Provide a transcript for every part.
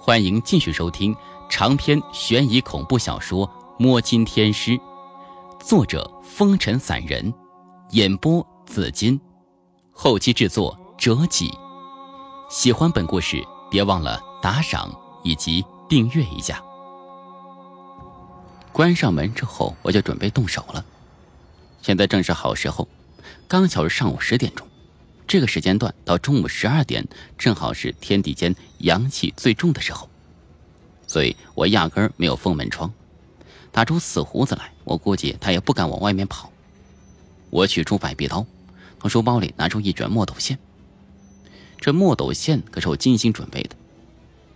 欢迎继续收听长篇悬疑恐怖小说《摸金天师》，作者风尘散人，演播紫金，后期制作折戟。喜欢本故事，别忘了打赏以及订阅一下。关上门之后，我就准备动手了。现在正是好时候，刚巧是上午十点钟。这个时间段到中午十二点，正好是天地间阳气最重的时候，所以我压根儿没有封门窗，打出死胡子来，我估计他也不敢往外面跑。我取出百臂刀，从书包里拿出一卷墨斗线，这墨斗线可是我精心准备的，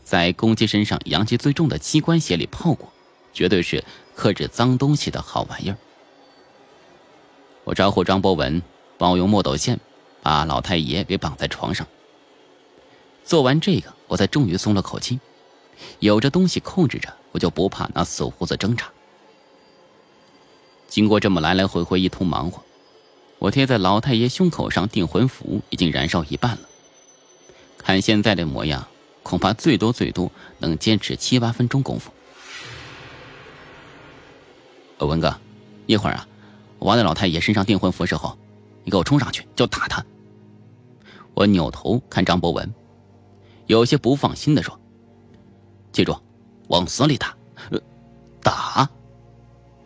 在公鸡身上阳气最重的鸡冠血里泡过，绝对是克制脏东西的好玩意儿。我招呼张博文，帮我用墨斗线。把老太爷给绑在床上。做完这个，我才终于松了口气。有这东西控制着，我就不怕那死胡子挣扎。经过这么来来回回一通忙活，我贴在老太爷胸口上定魂符已经燃烧一半了。看现在的模样，恐怕最多最多能坚持七八分钟功夫。文哥，一会儿啊，我往老太爷身上定魂符时候，你给我冲上去就打他。我扭头看张博文，有些不放心地说：“记住，往死里打。”“打？”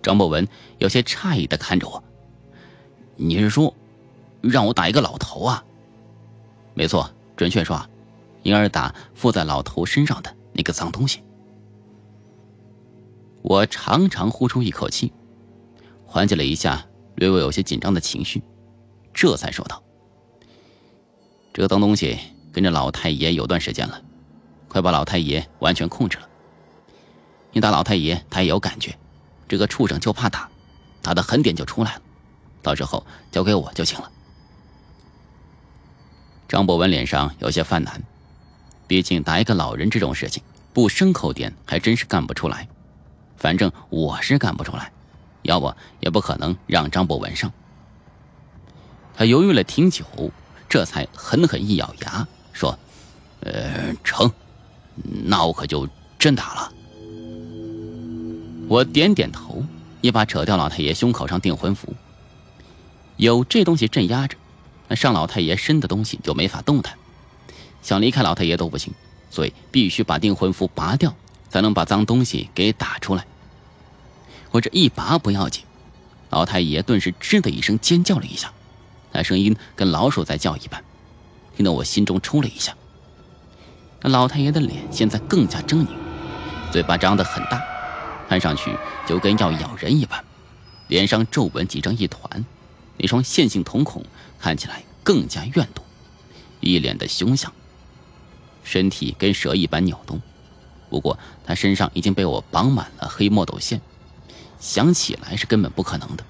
张博文有些诧异的看着我。“你是说，让我打一个老头啊？”“没错，准确说，应该是打附在老头身上的那个脏东西。”我长长呼出一口气，缓解了一下略微有些紧张的情绪，这才说道。这个脏东西跟着老太爷有段时间了，快把老太爷完全控制了。你打老太爷，他也有感觉。这个畜生就怕打，打的狠点就出来了。到时候交给我就行了。张博文脸上有些犯难，毕竟打一个老人这种事情，不牲口点还真是干不出来。反正我是干不出来，要不也不可能让张博文上。他犹豫了挺久。这才狠狠一咬牙，说：“呃，成，那我可就真打了。”我点点头，一把扯掉老太爷胸口上定魂符。有这东西镇压着，那上老太爷身的东西就没法动弹，想离开老太爷都不行。所以必须把定魂符拔掉，才能把脏东西给打出来。我这一拔不要紧，老太爷顿时“吱”的一声尖叫了一下。那声音跟老鼠在叫一般，听得我心中抽了一下。那老太爷的脸现在更加狰狞，嘴巴张得很大，看上去就跟要咬人一般，脸上皱纹挤成一团，那双线性瞳孔看起来更加怨毒，一脸的凶相，身体跟蛇一般扭动。不过他身上已经被我绑满了黑墨斗线，想起来是根本不可能的，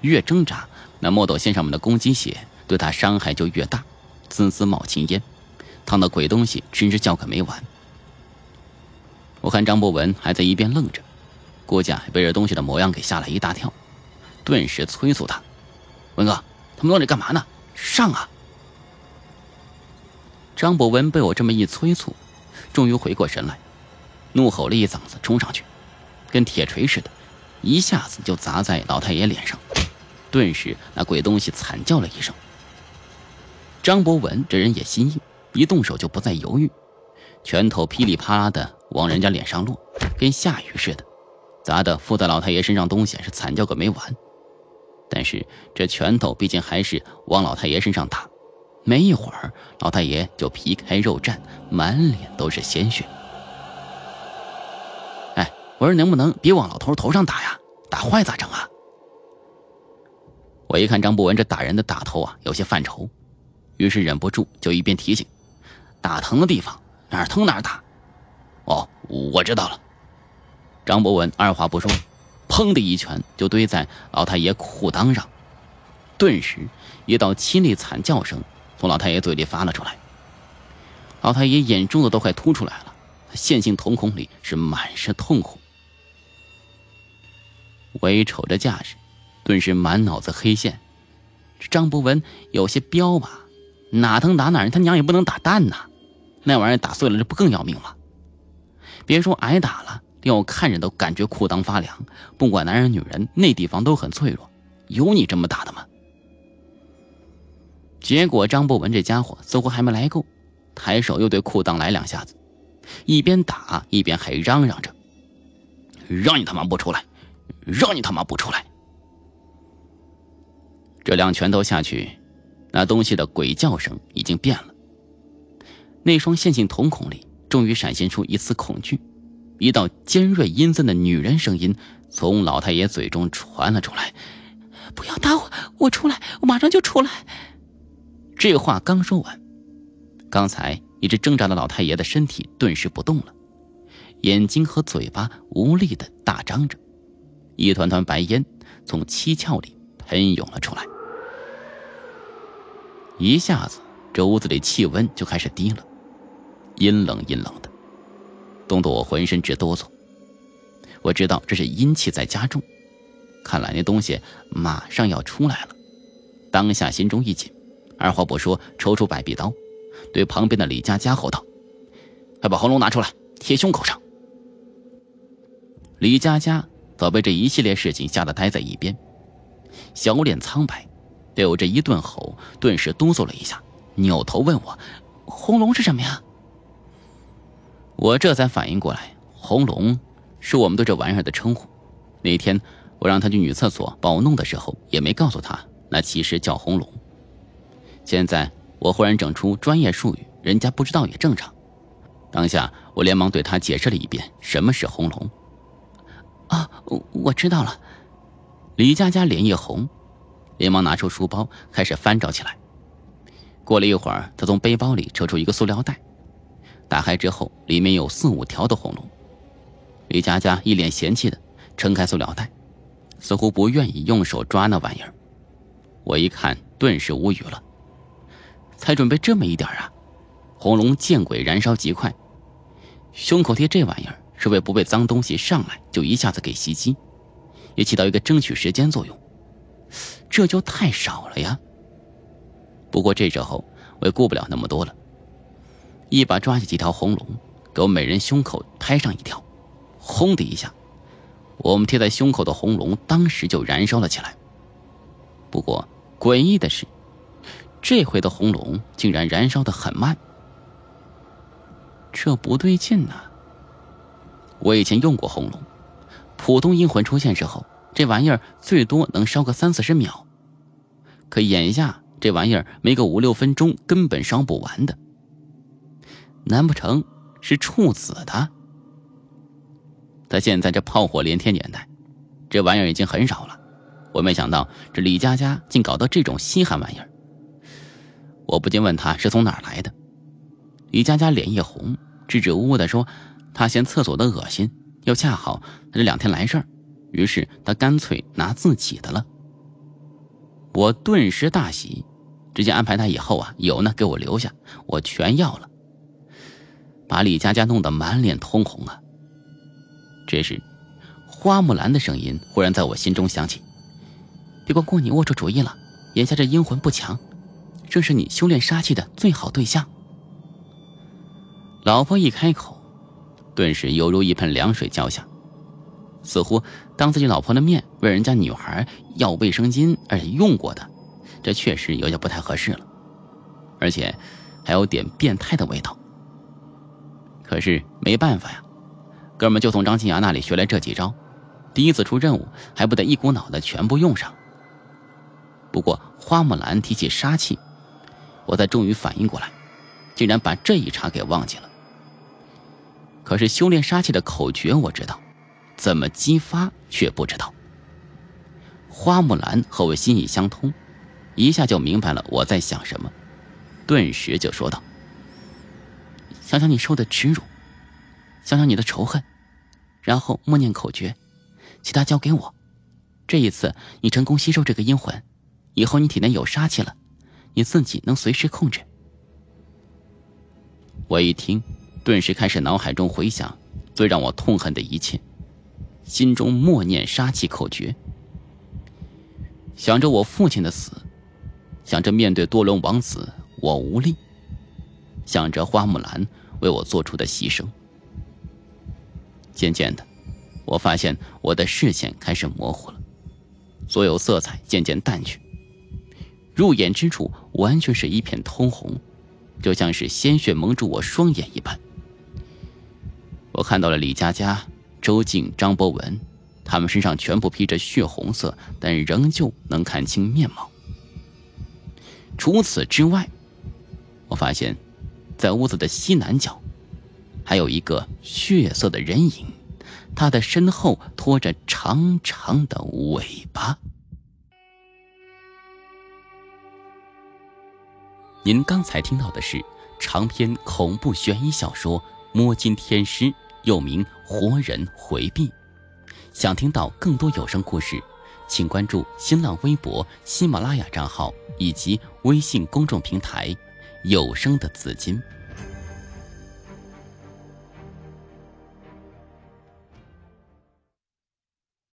越挣扎。那墨斗先生们的攻击血对他伤害就越大，滋滋冒青烟，烫的鬼东西直直叫个没完。我看张博文还在一边愣着，估计还被这东西的模样给吓了一大跳，顿时催促他：“文哥，他们愣着干嘛呢？上啊！”张博文被我这么一催促，终于回过神来，怒吼了一嗓子，冲上去，跟铁锤似的，一下子就砸在老太爷脸上。顿时，那鬼东西惨叫了一声。张博文这人也心硬，一动手就不再犹豫，拳头噼里啪啦的往人家脸上落，跟下雨似的，砸的附在老太爷身上东西是惨叫个没完。但是这拳头毕竟还是往老太爷身上打，没一会儿，老太爷就皮开肉绽，满脸都是鲜血。哎，我说能不能别往老头头上打呀？打坏咋整啊？我一看张博文这打人的打头啊，有些犯愁，于是忍不住就一边提醒：“打疼的地方，哪儿疼哪儿打。”哦，我知道了。张博文二话不说，砰的一拳就堆在老太爷裤裆上，顿时一道凄厉惨叫声从老太爷嘴里发了出来。老太爷眼珠子都快凸出来了，线性瞳孔里是满是痛苦。我一瞅这架势。顿时满脑子黑线，这张博文有些彪吧，哪疼打哪人，他娘也不能打蛋呐，那玩意儿打碎了这不更要命吗？别说挨打了，连我看着都感觉裤裆发凉。不管男人女人，那地方都很脆弱，有你这么打的吗？结果张博文这家伙似乎还没来够，抬手又对裤裆来两下子，一边打一边还嚷嚷着：“让你他妈不出来，让你他妈不出来！”这两拳头下去，那东西的鬼叫声已经变了。那双线性瞳孔里，终于闪现出一丝恐惧。一道尖锐阴森的女人声音从老太爷嘴中传了出来：“不要打我，我出来，我马上就出来。”这话刚说完，刚才一直挣扎的老太爷的身体顿时不动了，眼睛和嘴巴无力地大张着，一团团白烟从七窍里喷涌了出来。一下子，这屋子里气温就开始低了，阴冷阴冷的，冻得我浑身直哆嗦。我知道这是阴气在加重，看来那东西马上要出来了。当下心中一紧，二话不说抽出百臂刀，对旁边的李佳佳吼道：“快把喉龙拿出来，贴胸口上！”李佳佳早被这一系列事情吓得呆在一边，小脸苍白。对我这一顿吼，顿时哆嗦了一下，扭头问我：“红龙是什么呀？”我这才反应过来，红龙是我们对这玩意儿的称呼。那天我让他去女厕所帮我弄的时候，也没告诉他那其实叫红龙。现在我忽然整出专业术语，人家不知道也正常。当下我连忙对他解释了一遍什么是红龙。啊，我知道了。李佳佳脸一红。连忙拿出书包，开始翻找起来。过了一会儿，他从背包里抽出一个塑料袋，打开之后，里面有四五条的红龙。李佳佳一脸嫌弃的撑开塑料袋，似乎不愿意用手抓那玩意儿。我一看，顿时无语了。才准备这么一点啊！红龙见鬼，燃烧极快。胸口贴这玩意儿，是为不被脏东西上来就一下子给袭击，也起到一个争取时间作用。这就太少了呀！不过这时候我也顾不了那么多了，一把抓起几条红龙，给我每人胸口拍上一条，轰的一下，我们贴在胸口的红龙当时就燃烧了起来。不过诡异的是，这回的红龙竟然燃烧的很慢，这不对劲呢！我以前用过红龙，普通阴魂出现之后。这玩意儿最多能烧个三四十秒，可眼下这玩意儿没个五六分钟根本烧不完的。难不成是处子的？他现在这炮火连天年代，这玩意儿已经很少了。我没想到这李佳佳竟搞到这种稀罕玩意儿，我不禁问他是从哪儿来的。李佳佳脸一红，支支吾吾地说：“她嫌厕所的恶心，又恰好这两天来事儿。”于是他干脆拿自己的了。我顿时大喜，直接安排他以后啊，有呢给我留下，我全要了，把李佳佳弄得满脸通红啊。这时，花木兰的声音忽然在我心中响起：“别光顾你握住主意了，眼下这阴魂不强，正是你修炼杀气的最好对象。”老婆一开口，顿时犹如一盆凉水浇下。似乎当自己老婆的面问人家女孩要卫生巾，而且用过的，这确实有些不太合适了，而且还有点变态的味道。可是没办法呀，哥们就从张青阳那里学来这几招，第一次出任务还不得一股脑的全部用上。不过花木兰提起杀气，我才终于反应过来，竟然把这一茬给忘记了。可是修炼杀气的口诀我知道。怎么激发却不知道。花木兰和我心意相通，一下就明白了我在想什么，顿时就说道：“想想你受的耻辱，想想你的仇恨，然后默念口诀，其他交给我。这一次你成功吸收这个阴魂，以后你体内有杀气了，你自己能随时控制。”我一听，顿时开始脑海中回想最让我痛恨的一切。心中默念杀气口诀，想着我父亲的死，想着面对多伦王子我无力，想着花木兰为我做出的牺牲。渐渐的，我发现我的视线开始模糊了，所有色彩渐渐淡去，入眼之处完全是一片通红，就像是鲜血蒙住我双眼一般。我看到了李佳佳。周静、张博文，他们身上全部披着血红色，但仍旧能看清面貌。除此之外，我发现，在屋子的西南角，还有一个血色的人影，他的身后拖着长长的尾巴。您刚才听到的是长篇恐怖悬疑小说《摸金天师》。又名活人回避。想听到更多有声故事，请关注新浪微博、喜马拉雅账号以及微信公众平台“有声的紫金”。